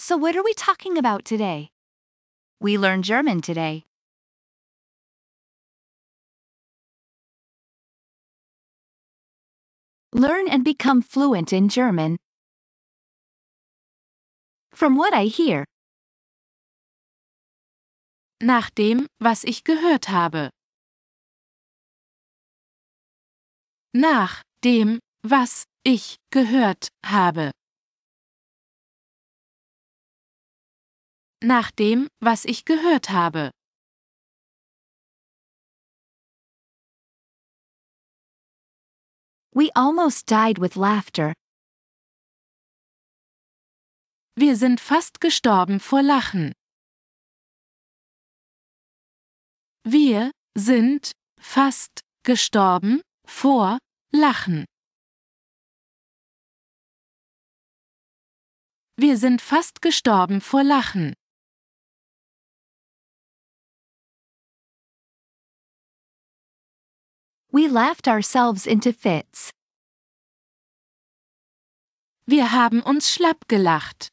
So, what are we talking about today? We learn German today. Learn and become fluent in German. From what I hear. Nach dem, was ich gehört habe. Nach dem, was ich gehört habe. nach dem, was ich gehört habe. We almost died with laughter. Wir sind fast gestorben vor Lachen. Wir sind fast gestorben vor Lachen. Wir sind fast gestorben vor Lachen. We laughed ourselves into fits. Wir haben uns schlapp gelacht.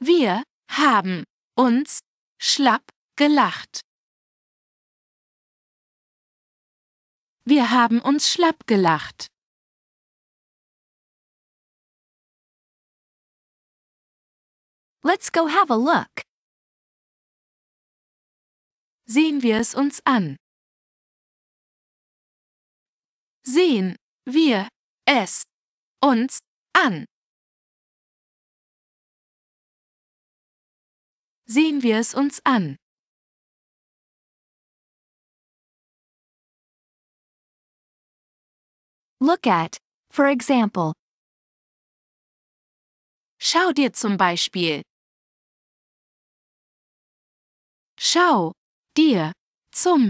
Wir haben uns schlapp gelacht. Wir haben uns schlapp gelacht. Let's go have a look. Sehen wir es uns an. Sehen wir es uns an. Sehen wir es uns an. Look at, for example. Schau dir zum Beispiel. Schau dir. Zum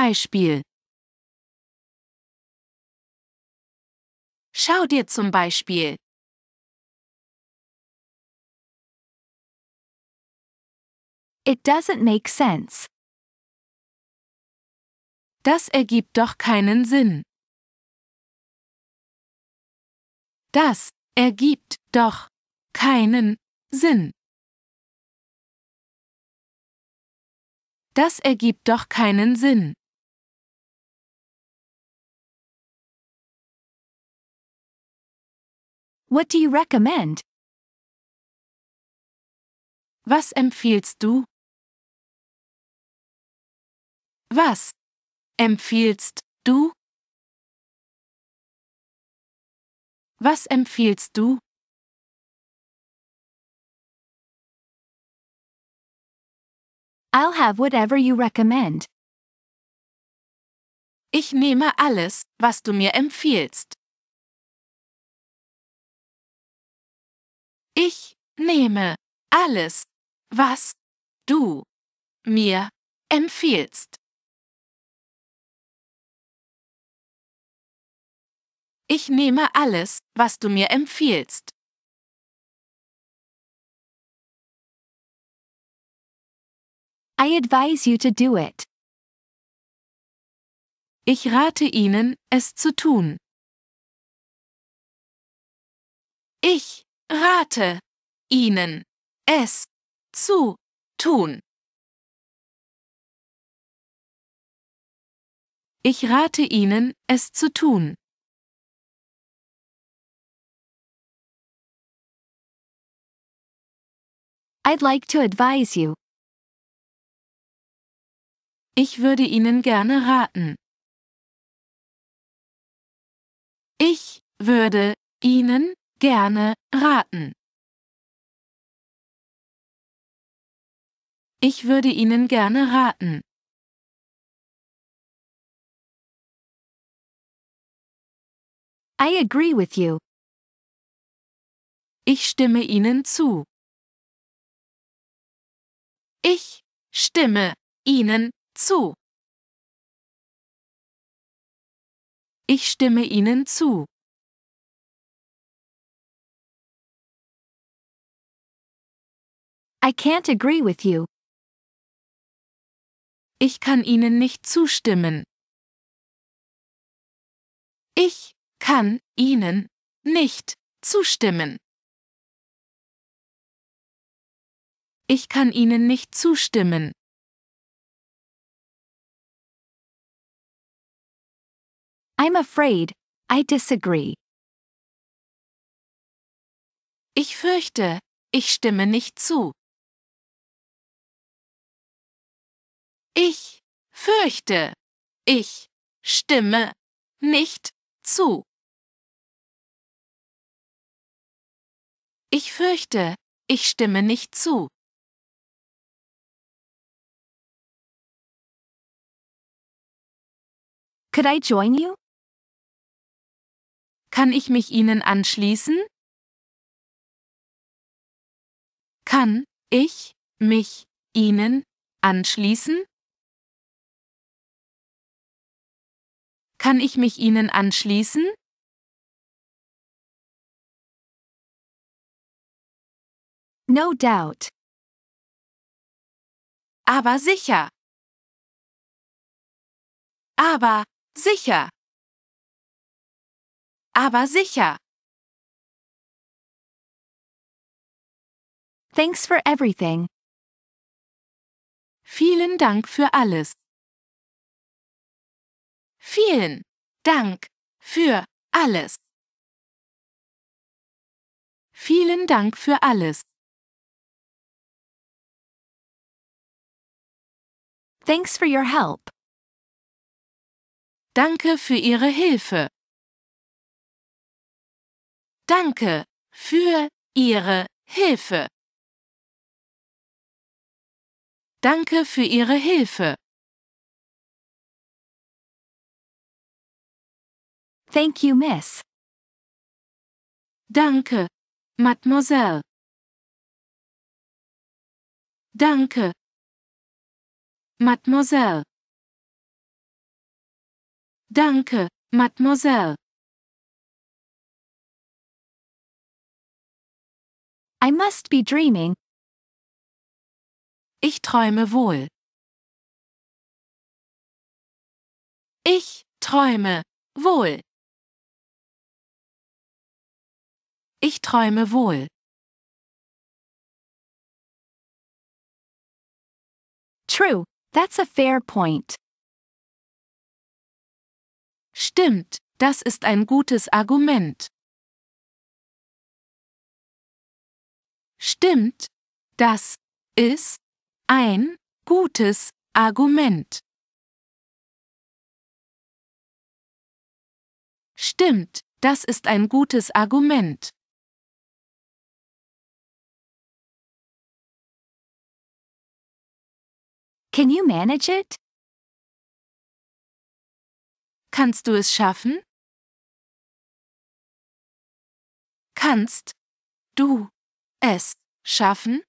Beispiel. Schau dir zum Beispiel It doesn't make sense. Das ergibt doch keinen Sinn. Das ergibt doch keinen Sinn. Das ergibt doch keinen Sinn. What do you recommend? Was empfiehlst du? Was empfiehlst du? Was empfiehlst du? I'll have whatever you recommend. Ich nehme alles, was du mir empfiehlst. Ich nehme alles, was du mir empfiehlst. Ich nehme alles, was du mir empfiehlst. I advise you to do it. Ich rate Ihnen, es zu tun. Ich rate Ihnen, es zu tun. Ich rate Ihnen, es zu tun. I'd like to advise you. Ich würde Ihnen gerne raten. Ich würde Ihnen gerne raten. Ich würde Ihnen gerne raten. I agree with you. Ich stimme Ihnen zu. Ich stimme Ihnen zu. Ich stimme Ihnen zu. I can't agree with you. Ich kann Ihnen nicht zustimmen. Ich kann Ihnen nicht zustimmen. Ich kann Ihnen nicht zustimmen. I'm afraid, I disagree. Ich fürchte, ich stimme nicht zu. Ich fürchte, ich stimme nicht zu. Ich fürchte, ich stimme nicht zu. Could I join you? Kann ich mich Ihnen anschließen? Kann ich mich Ihnen anschließen? Kann ich mich Ihnen anschließen? No doubt. Aber sicher. Aber sicher aber sicher. Thanks for everything. Vielen Dank für alles. Vielen Dank für alles. Vielen Dank für alles. Thanks for your help. Danke für Ihre Hilfe. Danke für Ihre Hilfe. Danke für Ihre Hilfe. Thank you, Miss. Danke, Mademoiselle. Danke, Mademoiselle. Danke, Mademoiselle. I must be dreaming. Ich träume wohl. Ich träume wohl. Ich träume wohl. True, that's a fair point. Stimmt, das ist ein gutes Argument. Stimmt, das ist ein gutes Argument. Stimmt, das ist ein gutes Argument. Can you manage it? Kannst du es schaffen? Kannst du es schaffen?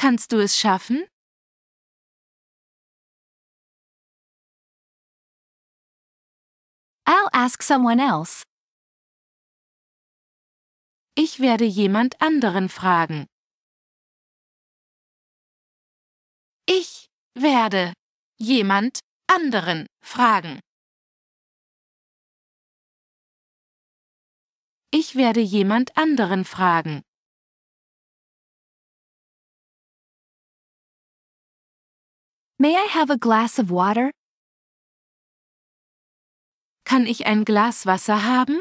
Kannst du es schaffen? I'll ask someone else. Ich werde jemand anderen fragen. Ich werde jemand anderen fragen. Ich werde jemand anderen fragen. May I have a glass of water? Kann ich ein Glas Wasser haben?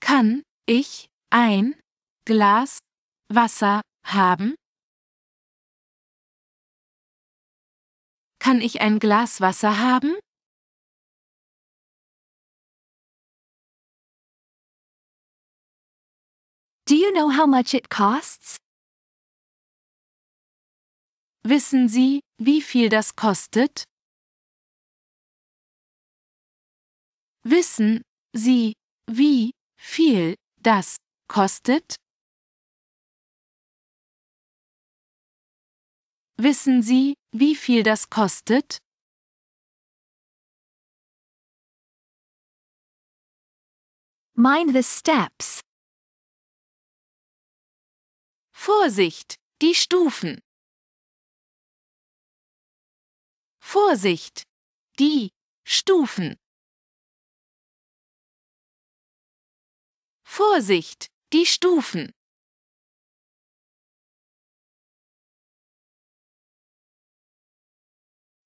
Kann ich ein Glas Wasser haben? Kann ich ein Glas Wasser haben? you know how much it costs? Wissen Sie, wie viel das kostet? Wissen Sie, wie viel das kostet? Wissen Sie, wie viel das kostet? Mind the steps. Vorsicht, die Stufen. Vorsicht, die Stufen. Vorsicht, die Stufen.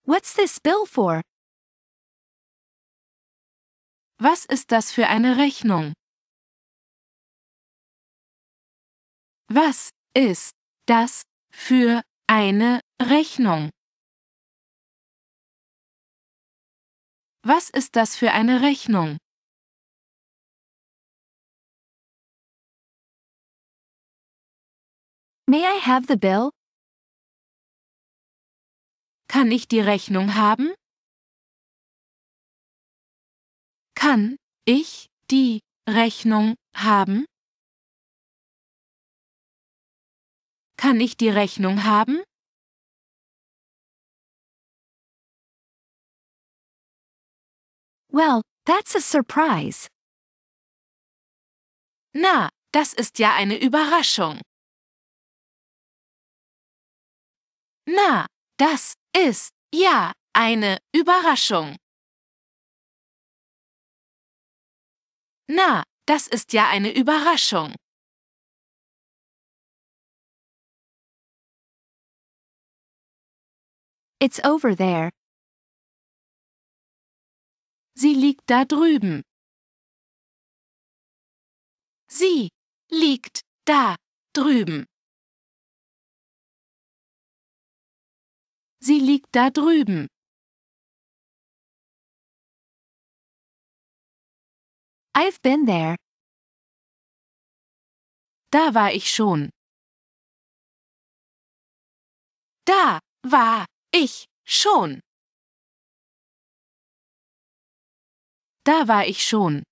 What's this bill for? Was ist das für eine Rechnung? Was ist das für eine Rechnung? Was ist das für eine Rechnung? May I have the bill? Kann ich die Rechnung haben? Kann ich die Rechnung haben? Kann ich die Rechnung haben? Well, that's a surprise. Na, das ist ja eine Überraschung. Na, das ist ja eine Überraschung. Na, das ist ja eine Überraschung. It's over there. Sie liegt da drüben. Sie liegt da drüben. Sie liegt da drüben. I've been there. Da war ich schon. Da war ich schon. Da war ich schon.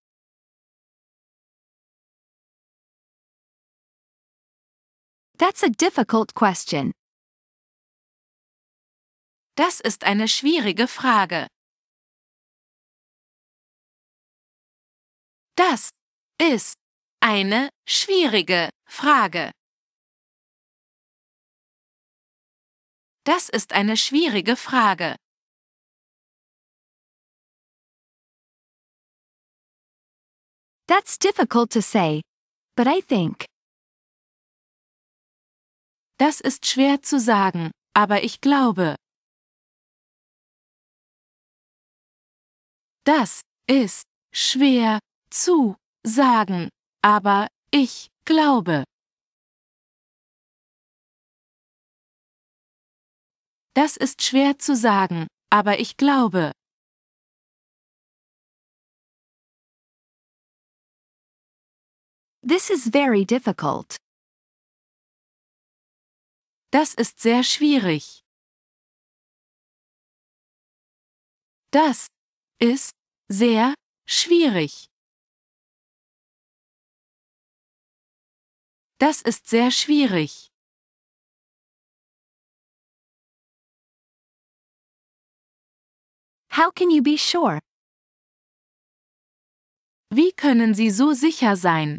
That's a difficult question. Das ist eine schwierige Frage. Das ist eine schwierige Frage. Das ist eine schwierige Frage. That's difficult to say, but I think. Das ist schwer zu sagen, aber ich glaube. Das ist schwer zu sagen, aber ich glaube. Das ist schwer zu sagen, aber ich glaube. This is very difficult. Das ist sehr schwierig. Das ist sehr schwierig. Das ist sehr schwierig. How can you be sure? Wie können Sie so sicher sein?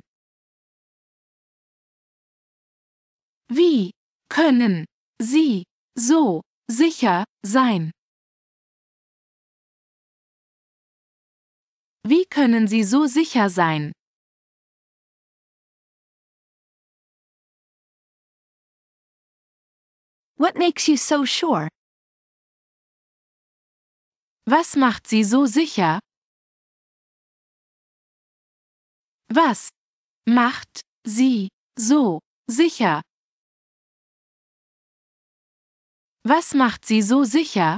Wie können Sie so sicher sein? Wie können Sie so sicher sein? What makes you so sure? Was macht sie so sicher? Was macht sie so sicher? Was macht sie so sicher?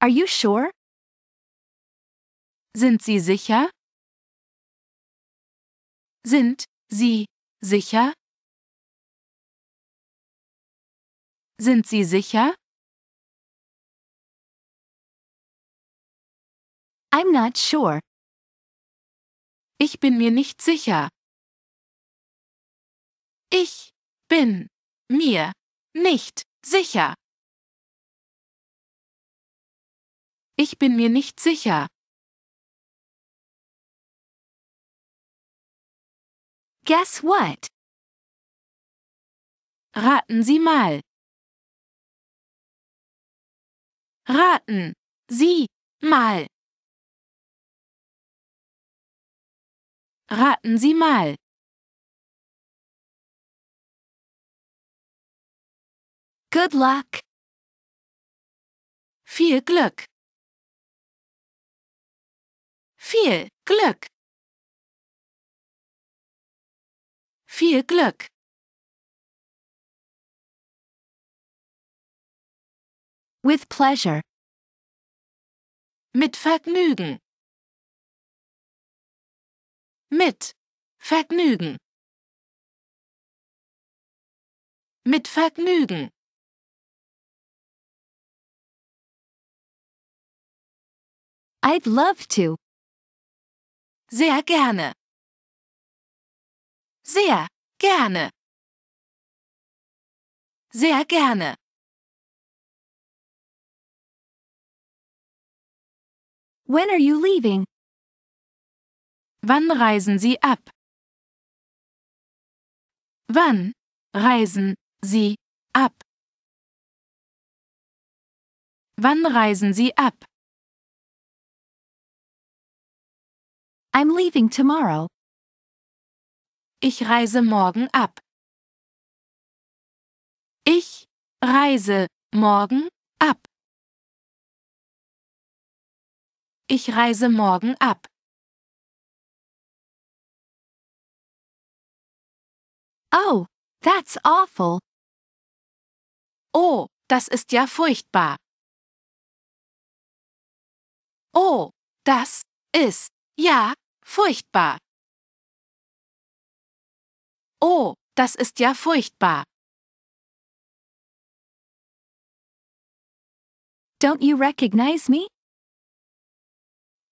Are you sure? Sind Sie sicher? Sind Sie sicher? Sind Sie sicher? I'm not sure. Ich bin mir nicht sicher. Ich bin mir nicht sicher. Ich bin mir nicht sicher. Guess what? Raten Sie mal. Raten Sie mal. Raten Sie mal. Good luck. Viel Glück. Viel Glück. Viel Glück. With pleasure. Mit Vergnügen. Mit Vergnügen. Mit Vergnügen. I'd love to. Sehr gerne. Sehr gerne. Sehr gerne. When are you leaving? Wann reisen Sie ab? Wann reisen Sie ab? Wann reisen Sie ab? I'm leaving tomorrow. Ich reise morgen ab. Ich reise morgen ab. Ich reise morgen ab. Oh, that's awful. Oh, das ist ja furchtbar. Oh, das ist ja furchtbar. Oh, das ist ja furchtbar. Don't you recognize me?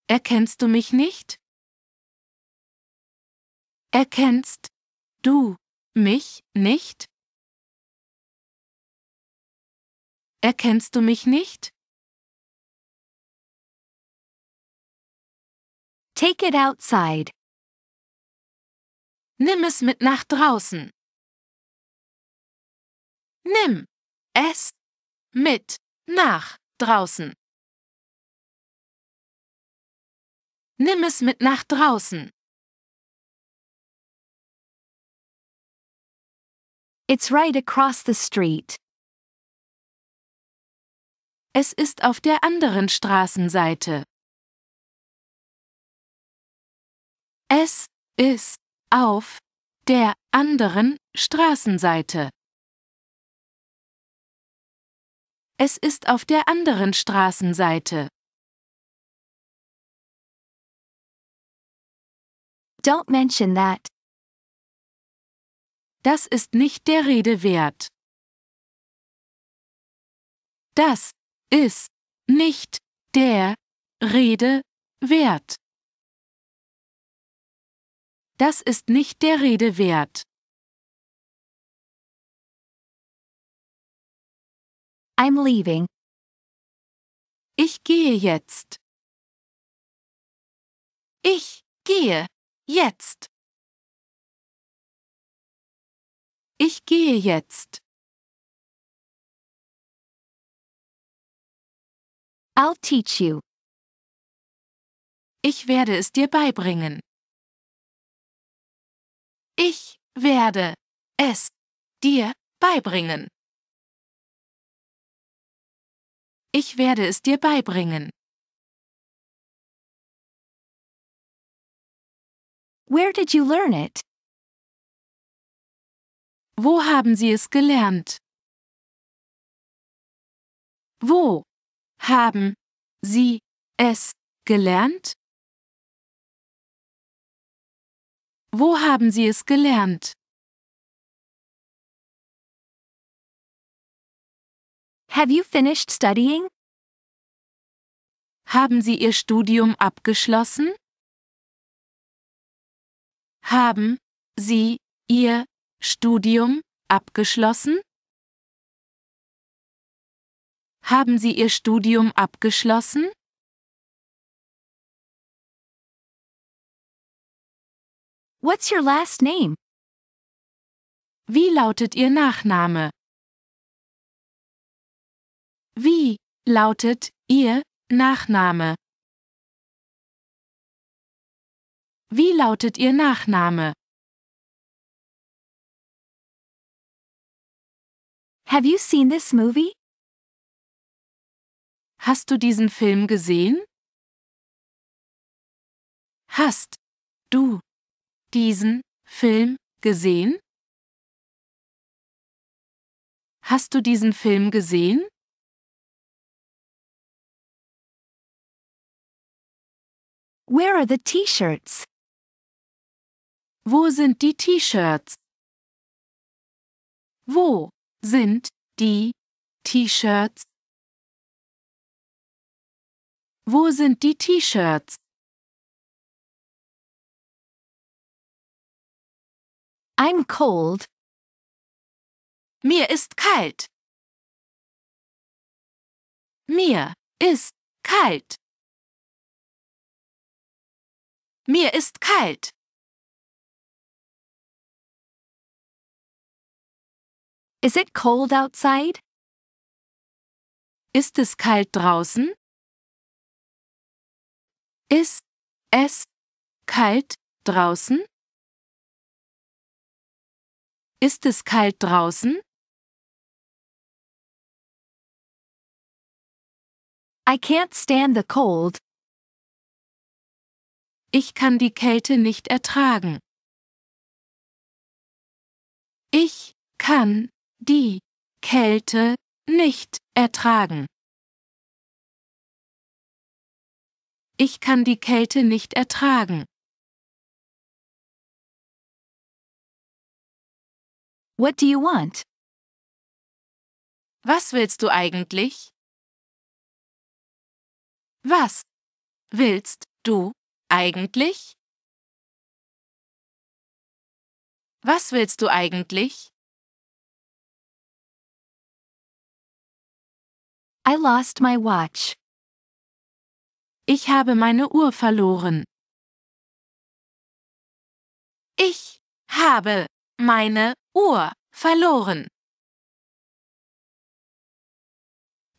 Erkennst du mich nicht? Erkennst du mich nicht? Erkennst du mich nicht? Take it outside. Nimm es mit nach draußen. Nimm es mit nach draußen. Nimm es mit nach draußen. It's right across the street. Es ist auf der anderen Straßenseite. Es ist auf der anderen Straßenseite. Es ist auf der anderen Straßenseite. Don't mention that. Das ist nicht der Rede wert. Das ist nicht der Rede wert. Das ist nicht der Rede wert. I'm leaving. Ich gehe jetzt. Ich gehe Jetzt. Ich gehe jetzt. I'll teach you. Ich werde es dir beibringen. Ich werde es dir beibringen. Ich werde es dir beibringen. Where did you learn it? Wo haben Sie es gelernt? Wo haben Sie es gelernt? Wo haben Sie es gelernt? Have you finished studying? Haben Sie Ihr Studium abgeschlossen? Haben Sie Ihr Studium abgeschlossen? Haben Sie Ihr Studium abgeschlossen? What's your last name? Wie lautet Ihr Nachname? Wie lautet Ihr Nachname? Wie lautet Ihr Nachname? Have you seen this movie? Hast du diesen Film gesehen? Hast du diesen Film gesehen? Hast du diesen Film gesehen? Where are the T-Shirts? Wo sind die T-Shirts? Wo sind die T-Shirts? Wo sind die T-Shirts? I'm cold. Mir ist kalt. Mir ist kalt. Mir ist kalt. Is it cold outside? Ist es kalt draußen? Ist es kalt draußen? Ist es kalt draußen? I can't stand the cold. Ich kann die Kälte nicht ertragen. Ich kann die Kälte nicht ertragen. Ich kann die Kälte nicht ertragen. What do you want? Was willst du eigentlich? Was willst du eigentlich? Was willst du eigentlich? I lost my watch. Ich habe meine Uhr verloren. Ich habe meine Uhr verloren.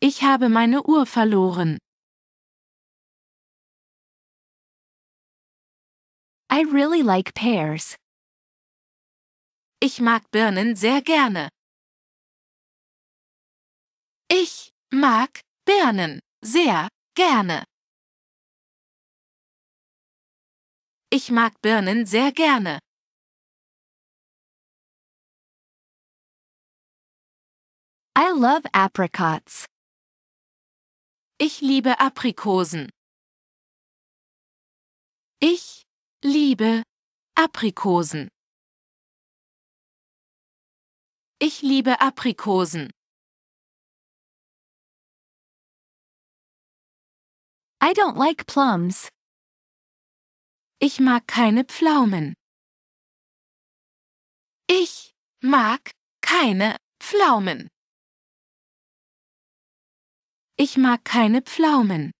Ich habe meine Uhr verloren. I really like pears. Ich mag Birnen sehr gerne. Ich mag Birnen sehr gerne. Ich mag Birnen sehr gerne. I love apricots. Ich liebe Aprikosen. Ich liebe Aprikosen. Ich liebe Aprikosen. I don't like plums. Ich mag keine Pflaumen. Ich mag keine Pflaumen. Ich mag keine Pflaumen.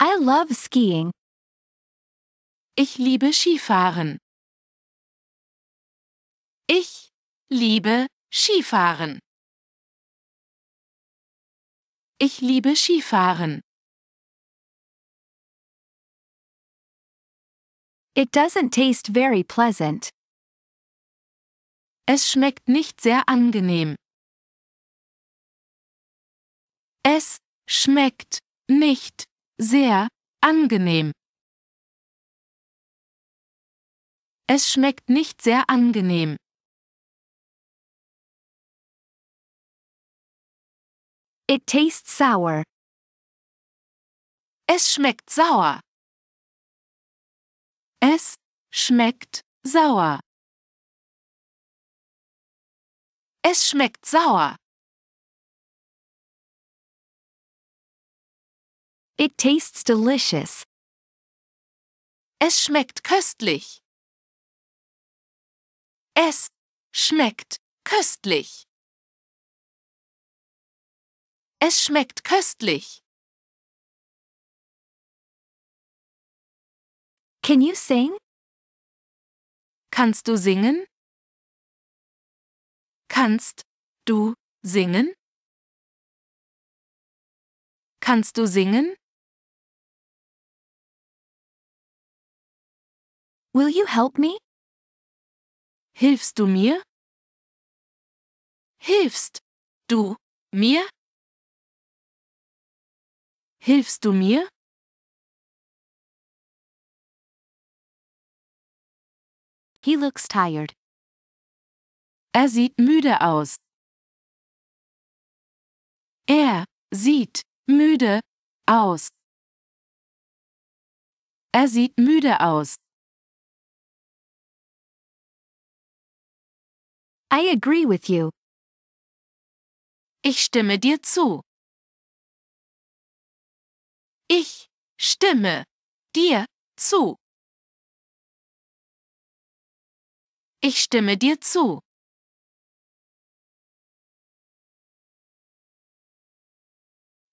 I love skiing. Ich liebe Skifahren. Ich liebe Skifahren. Ich liebe Skifahren. It doesn't taste very pleasant. Es schmeckt nicht sehr angenehm. Es schmeckt nicht sehr angenehm. Es schmeckt nicht sehr angenehm. It tastes sour. Es schmeckt sauer. Es schmeckt sauer. Es schmeckt sauer. It tastes delicious. Es schmeckt köstlich. Es schmeckt köstlich. Es schmeckt köstlich. Can you sing? Kannst du singen? Kannst du singen? Kannst du singen? Will you help me? Hilfst du mir? Hilfst du mir? Hilfst du mir? He looks tired. Er sieht müde aus. Er sieht müde aus. Er sieht müde aus. I agree with you. Ich stimme dir zu. Ich stimme dir zu. Ich stimme dir zu.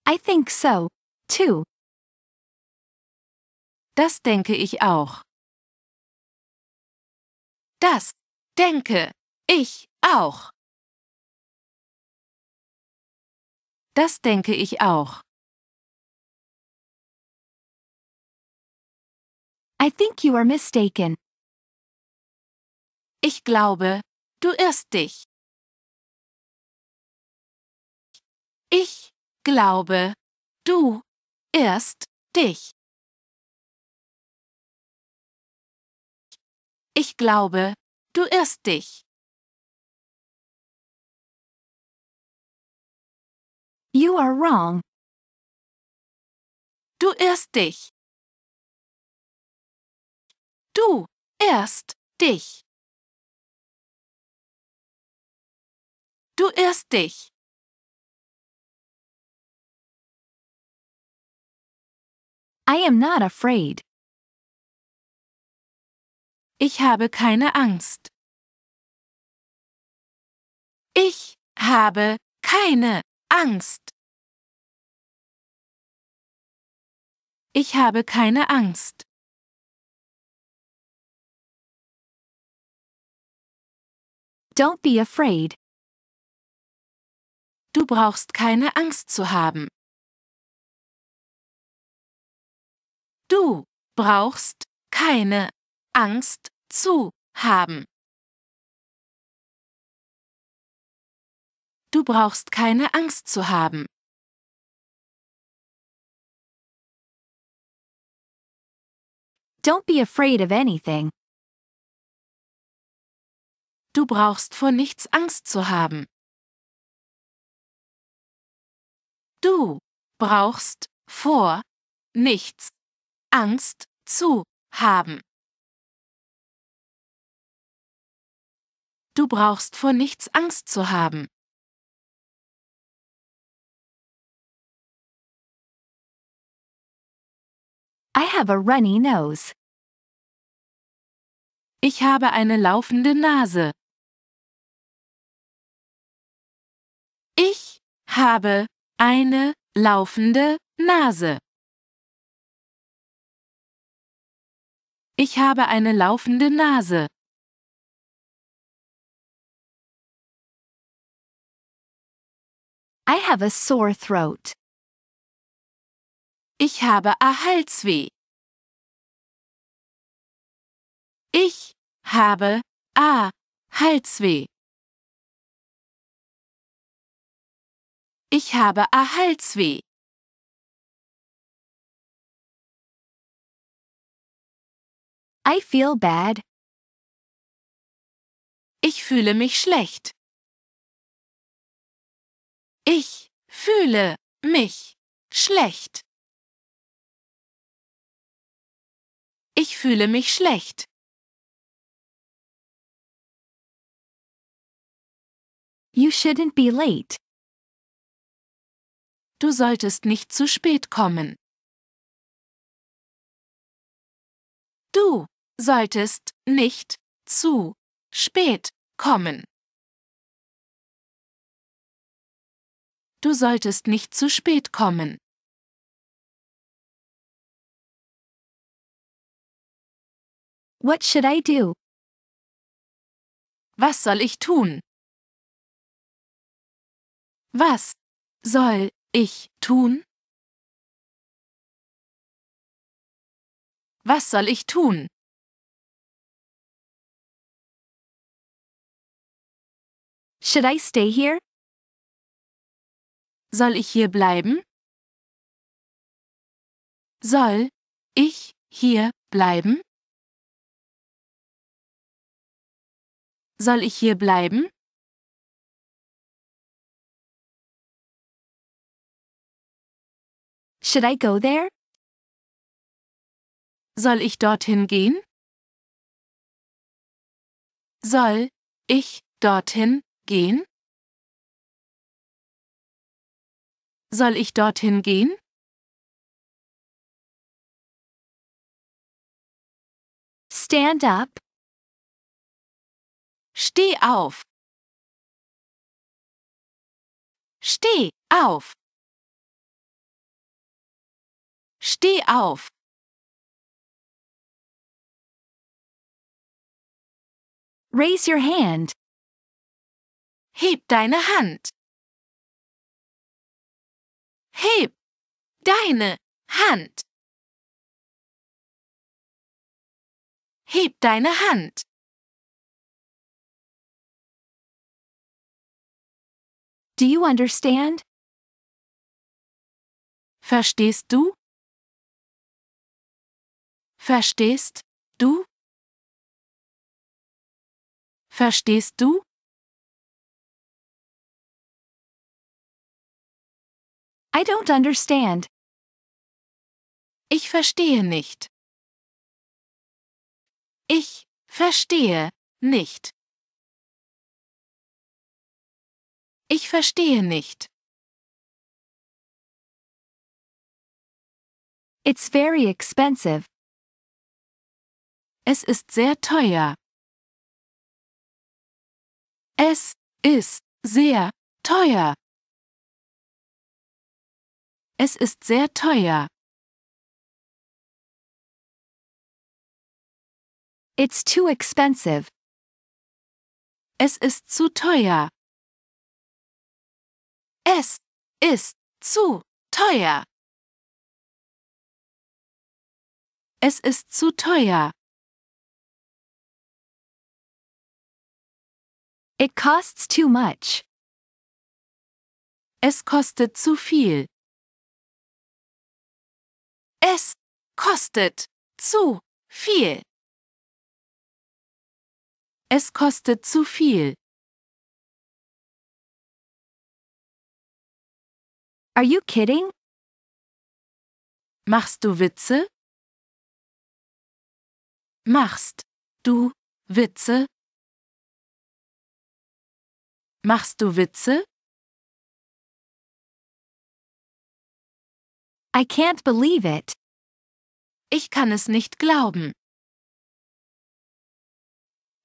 I think so, too. Das denke ich auch. Das denke ich auch. Das denke ich auch. I think you are mistaken. Ich glaube, du irrst dich. Ich glaube, du irrst dich. Ich glaube, du irrst dich. You are wrong. Du irrst dich. Du, irrst dich. Du irrst dich. I am not afraid. Ich habe keine Angst. Ich habe keine Angst. Ich habe keine Angst. Don't be afraid. Du brauchst keine Angst zu haben. Du brauchst keine Angst zu haben. Du brauchst keine Angst zu haben. Don't be afraid of anything. Du brauchst vor nichts Angst zu haben. Du brauchst vor nichts Angst zu haben. Du brauchst vor nichts Angst zu haben. I have a runny nose. Ich habe eine laufende Nase. habe eine laufende Nase. Ich habe eine laufende Nase. I have a sore throat. Ich habe a Halsweh. Ich habe a Halsweh. Ich habe a Halsweh. I feel bad. Ich fühle mich schlecht. Ich fühle mich schlecht. Ich fühle mich schlecht. You shouldn't be late du solltest nicht zu spät kommen. Du solltest nicht zu spät kommen. Du solltest nicht zu spät kommen. What should I do? Was soll ich tun? Was soll ich tun? Was soll ich tun? Should I stay here? Soll ich hier bleiben? Soll ich hier bleiben? Soll ich hier bleiben? Should I go there? Soll ich dorthin gehen? Soll ich dorthin gehen? Soll ich dorthin gehen? Stand up. Steh auf. Steh auf. Steh auf! Raise your hand. Heb deine Hand. Heb deine Hand. Heb deine Hand. Do you understand? Verstehst du? Verstehst du? Verstehst du? I don't understand. Ich verstehe nicht. Ich verstehe nicht. Ich verstehe nicht. It's very expensive. Es ist sehr teuer. Es ist sehr teuer. Es ist sehr teuer. It's too expensive. Es ist zu teuer. Es ist zu teuer. Es ist zu teuer. It costs too much. Es kostet zu viel. Es kostet zu viel. Es kostet zu viel. Are you kidding? Machst du Witze? Machst du Witze? Machst du Witze? I can't believe it. Ich kann es nicht glauben.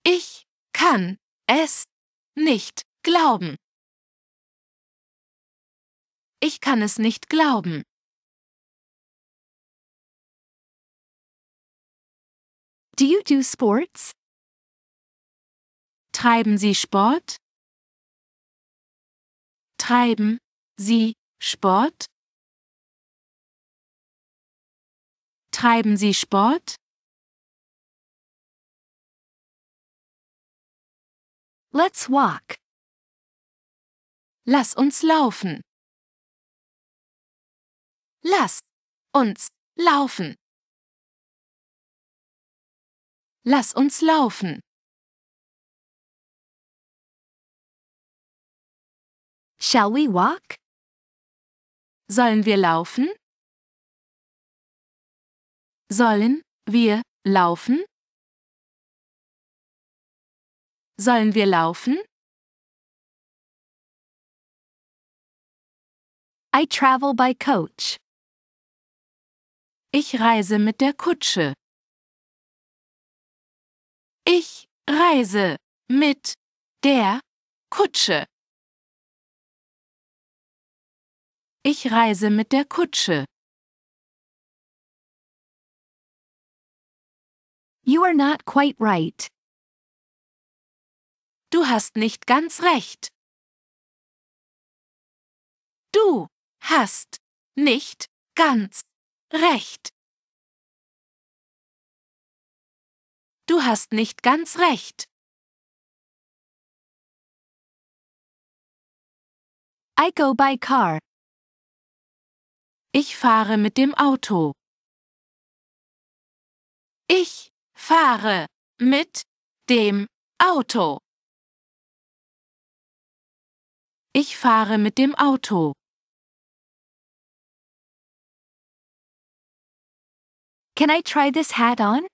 Ich kann es nicht glauben. Ich kann es nicht glauben. Do you do sports? Treiben Sie Sport? Treiben Sie Sport? Treiben Sie Sport? Let's walk. Lass uns laufen. Lass uns laufen. Lass uns laufen. Shall we walk? Sollen wir laufen? Sollen wir laufen? Sollen wir laufen? I travel by coach. Ich reise mit der Kutsche. Ich reise mit der Kutsche. Ich reise mit der Kutsche. You are not quite right. Du hast nicht ganz recht. Du hast nicht ganz recht. Du hast nicht ganz recht. I go by car. Ich fahre mit dem Auto. Ich fahre mit dem Auto. Ich fahre mit dem Auto. Can I try this hat on?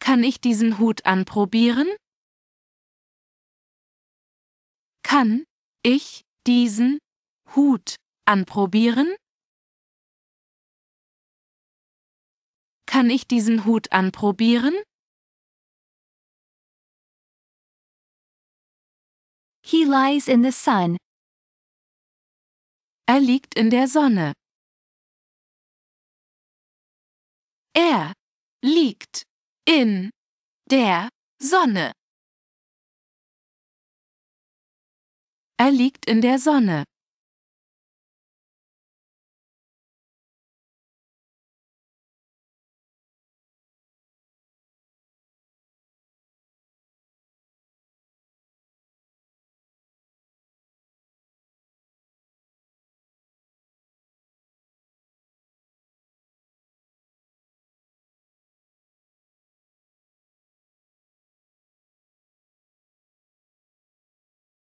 Kann ich diesen Hut anprobieren? Kann ich diesen Hut Anprobieren? Kann ich diesen Hut anprobieren? He lies in the sun. Er liegt in der Sonne. Er liegt in der Sonne. Er liegt in der Sonne.